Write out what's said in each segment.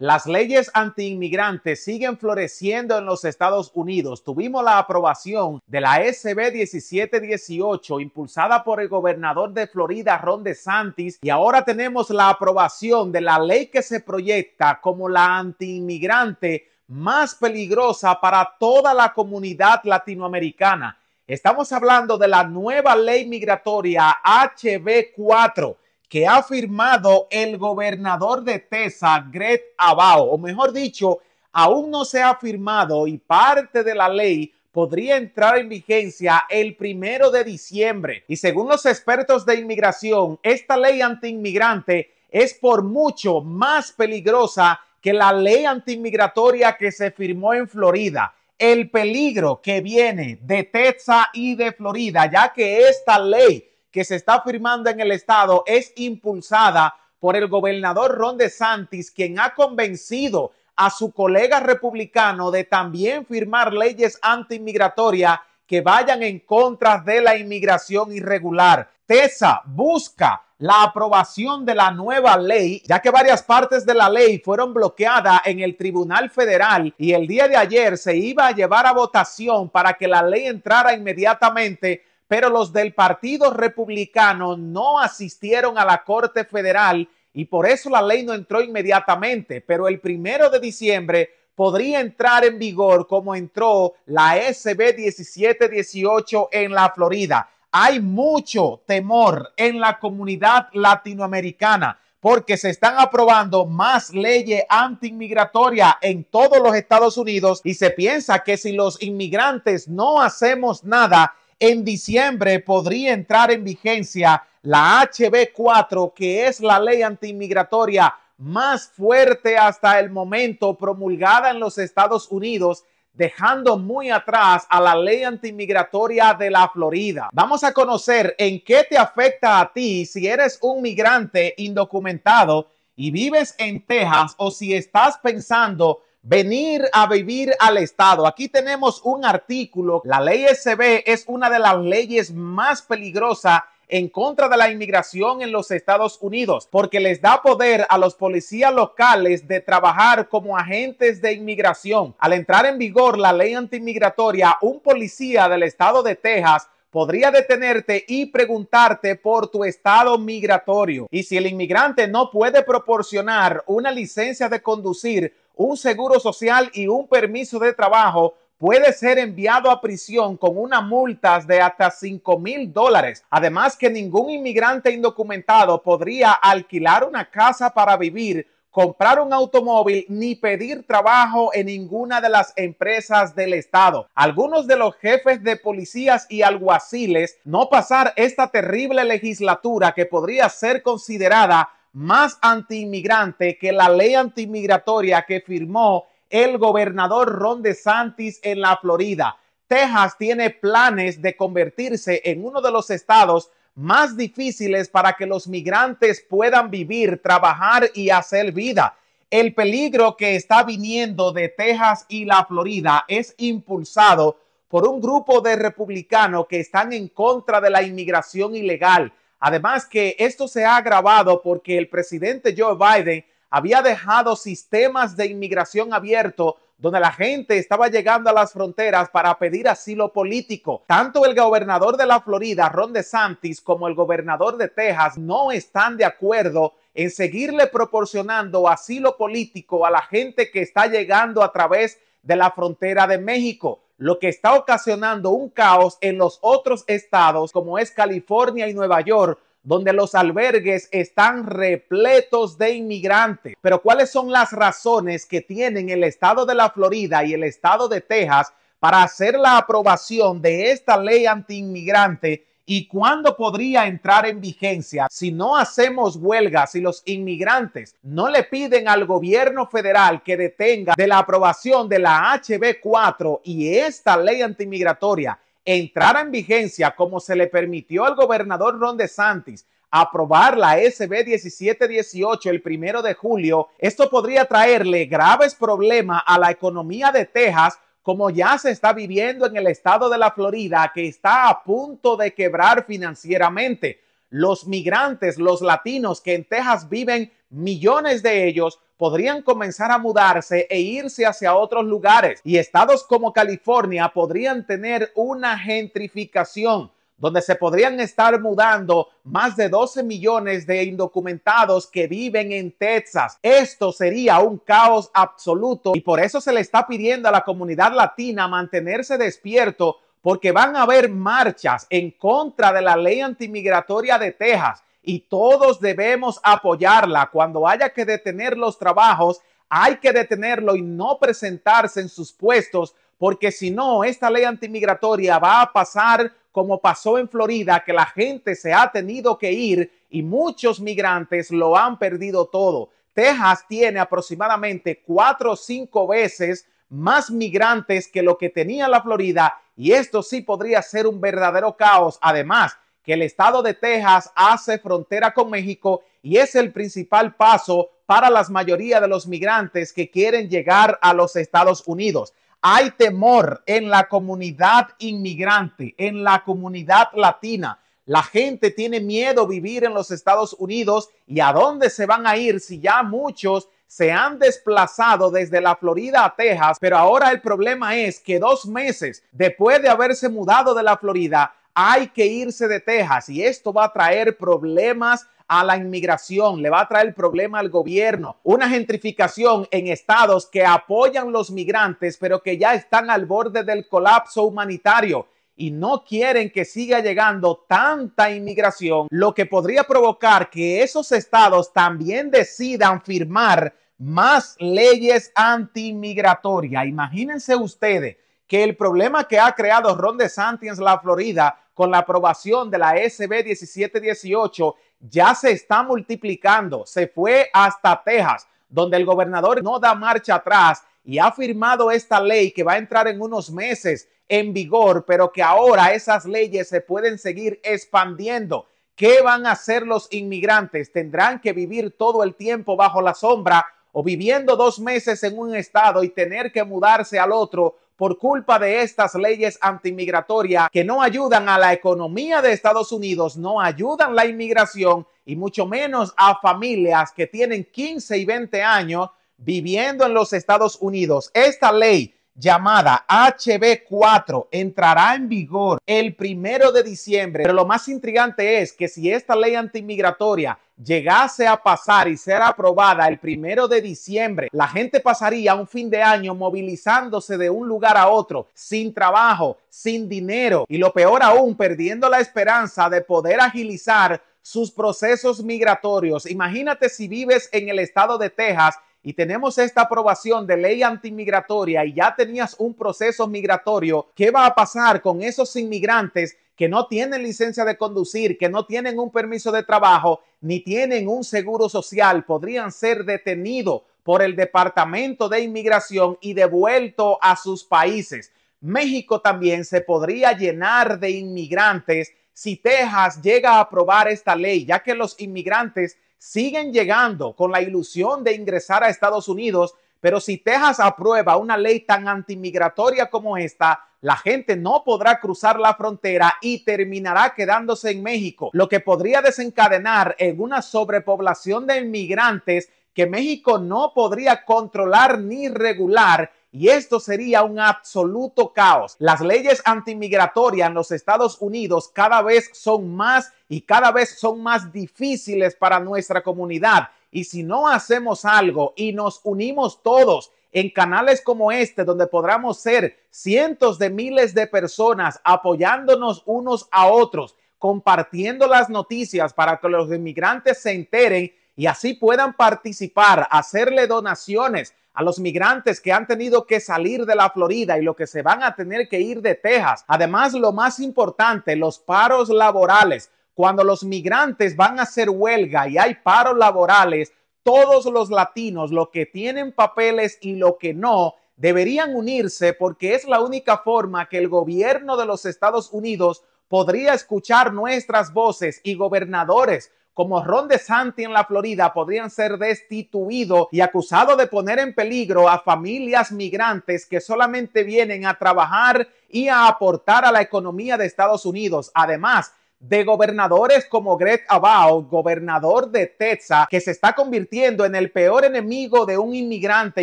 Las leyes antiinmigrantes siguen floreciendo en los Estados Unidos. Tuvimos la aprobación de la SB 1718 impulsada por el gobernador de Florida, Ron DeSantis, y ahora tenemos la aprobación de la ley que se proyecta como la antiinmigrante más peligrosa para toda la comunidad latinoamericana. Estamos hablando de la nueva ley migratoria HB4 que ha firmado el gobernador de Texas, Gret Abao, o mejor dicho, aún no se ha firmado y parte de la ley podría entrar en vigencia el primero de diciembre. Y según los expertos de inmigración, esta ley antiinmigrante es por mucho más peligrosa que la ley antiinmigratoria que se firmó en Florida. El peligro que viene de Texas y de Florida, ya que esta ley que se está firmando en el Estado es impulsada por el gobernador Ron DeSantis, quien ha convencido a su colega republicano de también firmar leyes antiinmigratorias que vayan en contra de la inmigración irregular. TESA busca la aprobación de la nueva ley, ya que varias partes de la ley fueron bloqueadas en el Tribunal Federal y el día de ayer se iba a llevar a votación para que la ley entrara inmediatamente pero los del Partido Republicano no asistieron a la Corte Federal y por eso la ley no entró inmediatamente, pero el primero de diciembre podría entrar en vigor como entró la SB 1718 en la Florida. Hay mucho temor en la comunidad latinoamericana porque se están aprobando más leyes antiinmigratorias en todos los Estados Unidos y se piensa que si los inmigrantes no hacemos nada, en diciembre podría entrar en vigencia la HB4, que es la ley antimigratoria más fuerte hasta el momento promulgada en los Estados Unidos dejando muy atrás a la ley antimigratoria de la Florida. Vamos a conocer en qué te afecta a ti si eres un migrante indocumentado y vives en Texas o si estás pensando venir a vivir al Estado. Aquí tenemos un artículo, la ley SB es una de las leyes más peligrosas en contra de la inmigración en los Estados Unidos, porque les da poder a los policías locales de trabajar como agentes de inmigración. Al entrar en vigor la ley antimigratoria, un policía del estado de Texas podría detenerte y preguntarte por tu estado migratorio. Y si el inmigrante no puede proporcionar una licencia de conducir un seguro social y un permiso de trabajo, puede ser enviado a prisión con una multa de hasta 5 mil dólares. Además que ningún inmigrante indocumentado podría alquilar una casa para vivir comprar un automóvil ni pedir trabajo en ninguna de las empresas del Estado. Algunos de los jefes de policías y alguaciles no pasar esta terrible legislatura que podría ser considerada más antiinmigrante que la ley antimigratoria que firmó el gobernador Ron DeSantis en la Florida. Texas tiene planes de convertirse en uno de los estados más difíciles para que los migrantes puedan vivir, trabajar y hacer vida. El peligro que está viniendo de Texas y la Florida es impulsado por un grupo de republicanos que están en contra de la inmigración ilegal Además que esto se ha agravado porque el presidente Joe Biden había dejado sistemas de inmigración abierto donde la gente estaba llegando a las fronteras para pedir asilo político. Tanto el gobernador de la Florida, Ron DeSantis, como el gobernador de Texas no están de acuerdo en seguirle proporcionando asilo político a la gente que está llegando a través de la frontera de México lo que está ocasionando un caos en los otros estados como es California y Nueva York, donde los albergues están repletos de inmigrantes. Pero ¿cuáles son las razones que tienen el estado de la Florida y el estado de Texas para hacer la aprobación de esta ley antiinmigrante y cuándo podría entrar en vigencia si no hacemos huelga y los inmigrantes no le piden al gobierno federal que detenga de la aprobación de la HB4 y esta ley antimigratoria entrara en vigencia como se le permitió al gobernador Ron DeSantis aprobar la SB 1718 el primero de julio, esto podría traerle graves problemas a la economía de Texas como ya se está viviendo en el estado de la Florida, que está a punto de quebrar financieramente. Los migrantes, los latinos que en Texas viven, millones de ellos, podrían comenzar a mudarse e irse hacia otros lugares. Y estados como California podrían tener una gentrificación donde se podrían estar mudando más de 12 millones de indocumentados que viven en Texas. Esto sería un caos absoluto y por eso se le está pidiendo a la comunidad latina mantenerse despierto porque van a haber marchas en contra de la ley antimigratoria de Texas y todos debemos apoyarla. Cuando haya que detener los trabajos, hay que detenerlo y no presentarse en sus puestos porque si no, esta ley antimigratoria va a pasar como pasó en Florida, que la gente se ha tenido que ir y muchos migrantes lo han perdido todo. Texas tiene aproximadamente cuatro o cinco veces más migrantes que lo que tenía la Florida y esto sí podría ser un verdadero caos. Además, que el estado de Texas hace frontera con México y es el principal paso para la mayoría de los migrantes que quieren llegar a los Estados Unidos. Hay temor en la comunidad inmigrante, en la comunidad latina. La gente tiene miedo vivir en los Estados Unidos y a dónde se van a ir si ya muchos se han desplazado desde la Florida a Texas, pero ahora el problema es que dos meses después de haberse mudado de la Florida, hay que irse de Texas y esto va a traer problemas a la inmigración, le va a traer problema al gobierno, una gentrificación en estados que apoyan los migrantes, pero que ya están al borde del colapso humanitario y no quieren que siga llegando tanta inmigración, lo que podría provocar que esos estados también decidan firmar más leyes antimigratorias. Imagínense ustedes que el problema que ha creado Ron DeSantis en la Florida con la aprobación de la SB 1718 ya se está multiplicando. Se fue hasta Texas, donde el gobernador no da marcha atrás y ha firmado esta ley que va a entrar en unos meses en vigor, pero que ahora esas leyes se pueden seguir expandiendo. ¿Qué van a hacer los inmigrantes? ¿Tendrán que vivir todo el tiempo bajo la sombra o viviendo dos meses en un estado y tener que mudarse al otro por culpa de estas leyes antimigratorias que no ayudan a la economía de Estados Unidos, no ayudan la inmigración y mucho menos a familias que tienen 15 y 20 años viviendo en los Estados Unidos. Esta ley llamada HB4 entrará en vigor el primero de diciembre, pero lo más intrigante es que si esta ley antimigratoria llegase a pasar y ser aprobada el primero de diciembre, la gente pasaría un fin de año movilizándose de un lugar a otro, sin trabajo, sin dinero y lo peor aún, perdiendo la esperanza de poder agilizar sus procesos migratorios. Imagínate si vives en el estado de Texas y tenemos esta aprobación de ley antimigratoria y ya tenías un proceso migratorio, ¿qué va a pasar con esos inmigrantes que no tienen licencia de conducir, que no tienen un permiso de trabajo, ni tienen un seguro social? Podrían ser detenidos por el Departamento de Inmigración y devuelto a sus países. México también se podría llenar de inmigrantes si Texas llega a aprobar esta ley, ya que los inmigrantes siguen llegando con la ilusión de ingresar a Estados Unidos, pero si Texas aprueba una ley tan antimigratoria como esta, la gente no podrá cruzar la frontera y terminará quedándose en México, lo que podría desencadenar en una sobrepoblación de inmigrantes que México no podría controlar ni regular y esto sería un absoluto caos. Las leyes antimigratorias en los Estados Unidos cada vez son más y cada vez son más difíciles para nuestra comunidad. Y si no hacemos algo y nos unimos todos en canales como este, donde podamos ser cientos de miles de personas apoyándonos unos a otros, compartiendo las noticias para que los inmigrantes se enteren y así puedan participar, hacerle donaciones a los migrantes que han tenido que salir de la Florida y lo que se van a tener que ir de Texas. Además, lo más importante, los paros laborales. Cuando los migrantes van a hacer huelga y hay paros laborales, todos los latinos, lo que tienen papeles y lo que no, deberían unirse porque es la única forma que el gobierno de los Estados Unidos podría escuchar nuestras voces y gobernadores como Ron DeSantis en la Florida podrían ser destituidos y acusados de poner en peligro a familias migrantes que solamente vienen a trabajar y a aportar a la economía de Estados Unidos. Además, de gobernadores como Greg Abao, gobernador de Texas, que se está convirtiendo en el peor enemigo de un inmigrante,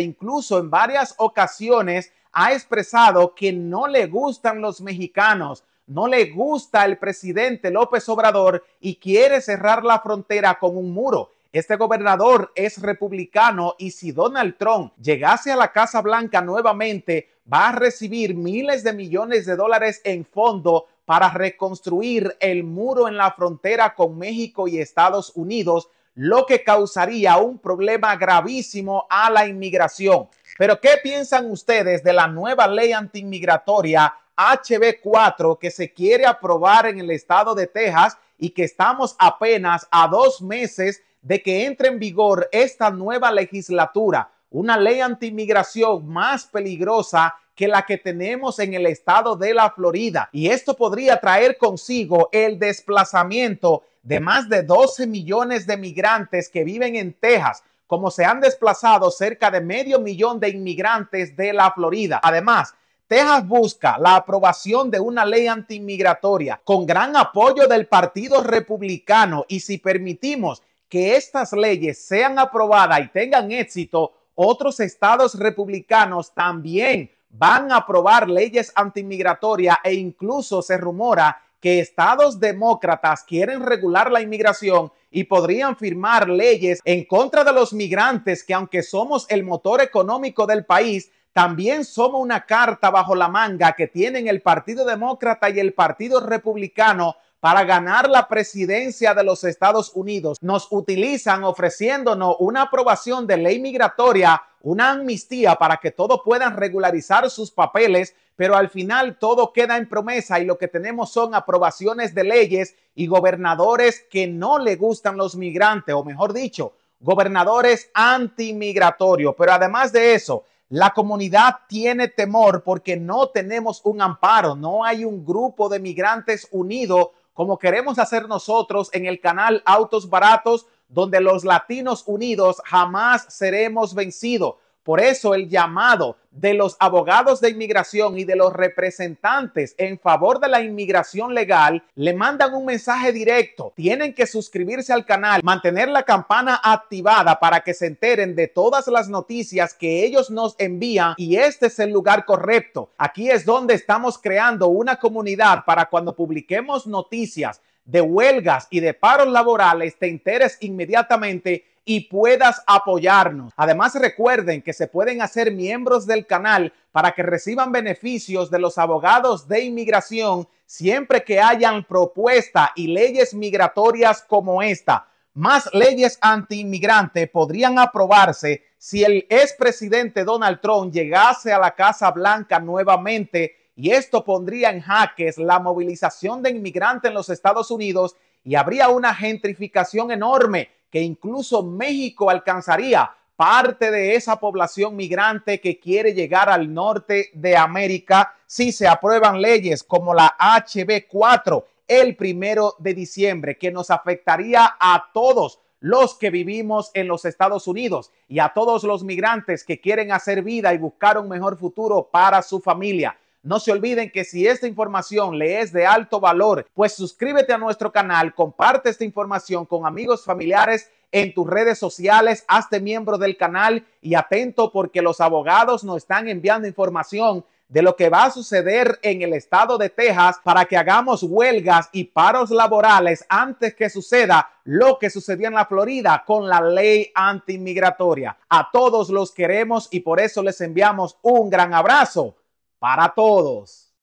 incluso en varias ocasiones ha expresado que no le gustan los mexicanos no le gusta el presidente López Obrador y quiere cerrar la frontera con un muro. Este gobernador es republicano y si Donald Trump llegase a la Casa Blanca nuevamente, va a recibir miles de millones de dólares en fondo para reconstruir el muro en la frontera con México y Estados Unidos, lo que causaría un problema gravísimo a la inmigración. Pero ¿qué piensan ustedes de la nueva ley antiinmigratoria HB4 que se quiere aprobar en el estado de Texas y que estamos apenas a dos meses de que entre en vigor esta nueva legislatura, una ley antimigración más peligrosa que la que tenemos en el estado de la Florida. Y esto podría traer consigo el desplazamiento de más de 12 millones de migrantes que viven en Texas, como se han desplazado cerca de medio millón de inmigrantes de la Florida. Además, Texas busca la aprobación de una ley antimigratoria con gran apoyo del Partido Republicano y si permitimos que estas leyes sean aprobadas y tengan éxito, otros estados republicanos también van a aprobar leyes antimigratorias e incluso se rumora que estados demócratas quieren regular la inmigración y podrían firmar leyes en contra de los migrantes que aunque somos el motor económico del país, también somos una carta bajo la manga que tienen el Partido Demócrata y el Partido Republicano para ganar la presidencia de los Estados Unidos. Nos utilizan ofreciéndonos una aprobación de ley migratoria, una amnistía para que todos puedan regularizar sus papeles, pero al final todo queda en promesa y lo que tenemos son aprobaciones de leyes y gobernadores que no le gustan los migrantes, o mejor dicho, gobernadores antimigratorios. Pero además de eso, la comunidad tiene temor porque no tenemos un amparo, no hay un grupo de migrantes unido como queremos hacer nosotros en el canal Autos Baratos, donde los latinos unidos jamás seremos vencidos. Por eso el llamado de los abogados de inmigración y de los representantes en favor de la inmigración legal le mandan un mensaje directo. Tienen que suscribirse al canal, mantener la campana activada para que se enteren de todas las noticias que ellos nos envían y este es el lugar correcto. Aquí es donde estamos creando una comunidad para cuando publiquemos noticias de huelgas y de paros laborales te enteres inmediatamente y puedas apoyarnos. Además, recuerden que se pueden hacer miembros del canal para que reciban beneficios de los abogados de inmigración siempre que hayan propuesta y leyes migratorias como esta. Más leyes antiinmigrante podrían aprobarse si el expresidente Donald Trump llegase a la Casa Blanca nuevamente y esto pondría en jaques la movilización de inmigrantes en los Estados Unidos y habría una gentrificación enorme que incluso México alcanzaría parte de esa población migrante que quiere llegar al norte de América si se aprueban leyes como la HB4 el primero de diciembre, que nos afectaría a todos los que vivimos en los Estados Unidos y a todos los migrantes que quieren hacer vida y buscar un mejor futuro para su familia. No se olviden que si esta información le es de alto valor, pues suscríbete a nuestro canal, comparte esta información con amigos, familiares en tus redes sociales, hazte miembro del canal y atento porque los abogados nos están enviando información de lo que va a suceder en el estado de Texas para que hagamos huelgas y paros laborales antes que suceda lo que sucedió en la Florida con la ley antimigratoria. A todos los queremos y por eso les enviamos un gran abrazo para todos.